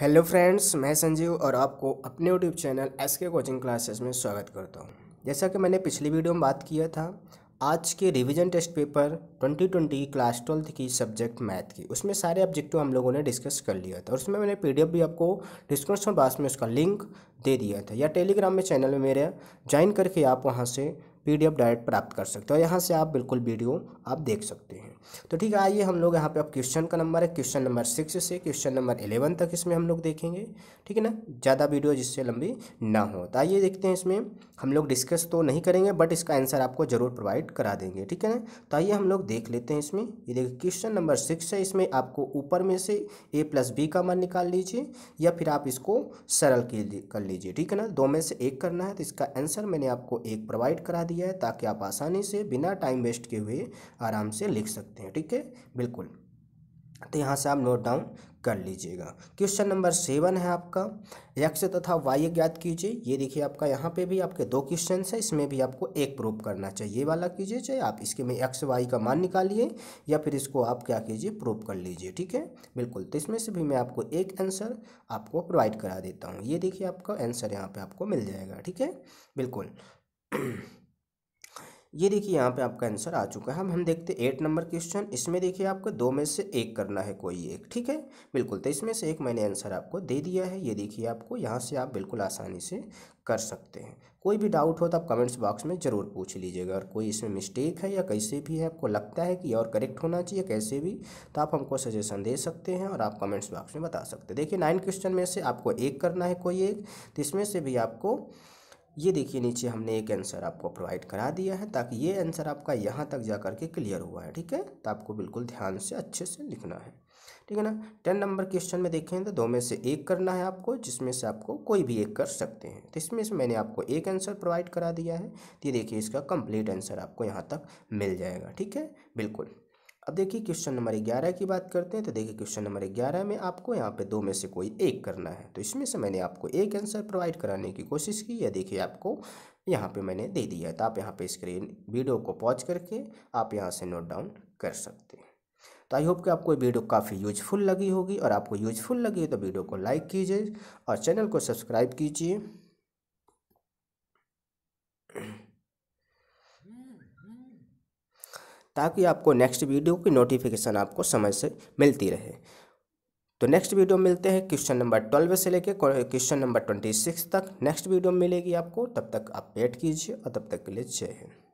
hello friends मैं संजीव और आपको अपने YouTube channel S K coaching classes में स्वागत करता हूँ जैसा कि मैंने पिछली वीडियो में बात किया था आज के revision test paper 2020 class twelfth की सब्जेक्ट मैथ की उसमें सारे ऑब्जेक्टिव हम लोगों ने डिस्कस कर लिया था और उसमें मैंने पी भी आपको डिस्क्रिप्शन बॉक्स में उसका लिंक दे दिया था या टेलीग्राम में चैनल में मेरे ज्वाइन करके आप वहाँ से पीडीएफ डायरेक्ट प्राप्त कर सकते हो यहाँ से आप बिल्कुल वीडियो आप देख सकते हैं तो ठीक है आइए हम लोग यहाँ पे अब क्वेश्चन का नंबर है क्वेश्चन नंबर सिक्स से क्वेश्चन नंबर एलेवन तक इसमें हम लोग देखेंगे ठीक है ना ज़्यादा वीडियो जिससे लंबी ना हो तो आइए देखते हैं इसमें हम लोग डिस्कस तो नहीं करेंगे बट इसका आंसर आपको ज़रूर प्रोवाइड करा देंगे ठीक है ना तो आइए हम लोग देख लेते हैं इसमें ये देखिए क्वेश्चन नंबर सिक्स है इसमें आपको ऊपर में से ए प्लस बी का मान निकाल लीजिए या फिर आप इसको सरल कर लीजिए ठीक है ना दो में से एक करना है तो इसका आंसर मैंने आपको एक प्रोवाइड करा दिया दिया है ताकि आप आसानी से बिना टाइम वेस्ट किए हुए आराम से लिख सकते हैं ठीक है बिल्कुल तो यहाँ से आप नोट डाउन कर लीजिएगा क्वेश्चन नंबर सेवन है आपका यक्ष तथा वाई ज्ञात कीजिए ये देखिए आपका यहाँ पे भी आपके दो क्वेश्चन है इसमें भी आपको एक प्रूफ करना चाहिए ये वाला कीजिए चाहे आप इसके में यक्ष वाई का मान निकालिए या फिर इसको आप क्या कीजिए प्रूफ कर लीजिए ठीक है बिल्कुल तो इसमें से भी मैं आपको एक आंसर आपको प्रोवाइड करा देता हूँ ये देखिए आपका आंसर यहाँ पर आपको मिल जाएगा ठीक है बिल्कुल ये देखिए यहाँ पे आपका आंसर आ चुका है हम हम देखते हैं एट नंबर क्वेश्चन इसमें देखिए आपको दो में से एक करना है कोई एक ठीक है बिल्कुल तो इसमें से एक मैंने आंसर आपको दे दिया है ये देखिए आपको यहाँ से आप बिल्कुल आसानी से कर सकते हैं कोई भी डाउट हो तो आप कमेंट्स बॉक्स में ज़रूर पूछ लीजिएगा और कोई इसमें मिस्टेक है या कैसे भी है आपको लगता है कि और करेक्ट होना चाहिए कैसे भी तो आप हमको सजेशन दे सकते हैं और आप कमेंट्स बॉक्स में बता सकते हैं देखिए नाइन क्वेश्चन में से आपको एक करना है कोई एक तो इसमें से भी आपको ये देखिए नीचे हमने एक आंसर आपको प्रोवाइड करा दिया है ताकि ये आंसर आपका यहाँ तक जा करके क्लियर हुआ है ठीक है तो आपको बिल्कुल ध्यान से अच्छे से लिखना है ठीक है ना टेन नंबर क्वेश्चन में देखें तो दो में से एक करना है आपको जिसमें से आपको कोई भी एक कर सकते हैं तो इसमें से मैंने आपको एक आंसर प्रोवाइड करा दिया है तो ये देखिए इसका कंप्लीट आंसर आपको यहाँ तक मिल जाएगा ठीक है बिल्कुल अब देखिए क्वेश्चन नंबर ग्यारह की बात करते हैं तो देखिए क्वेश्चन नंबर ग्यारह में आपको यहाँ पे दो में से कोई एक करना है तो इसमें से मैंने आपको एक आंसर प्रोवाइड कराने की कोशिश की या देखिए आपको यहाँ पे मैंने दे दिया है तो आप यहाँ पे स्क्रीन वीडियो को पॉज करके आप यहाँ से नोट डाउन कर सकते हैं तो आई होप कि आपको वीडियो काफ़ी यूजफुल लगी होगी और आपको यूजफुल लगी तो वीडियो को लाइक कीजिए और चैनल को सब्सक्राइब कीजिए ताकि आपको नेक्स्ट वीडियो की नोटिफिकेशन आपको समय से मिलती रहे तो नेक्स्ट वीडियो मिलते हैं क्वेश्चन नंबर ट्वेल्व से लेकर क्वेश्चन नंबर ट्वेंटी सिक्स तक नेक्स्ट वीडियो मिलेगी आपको तब तक आप वेट कीजिए और तब तक के लिए जय हिंद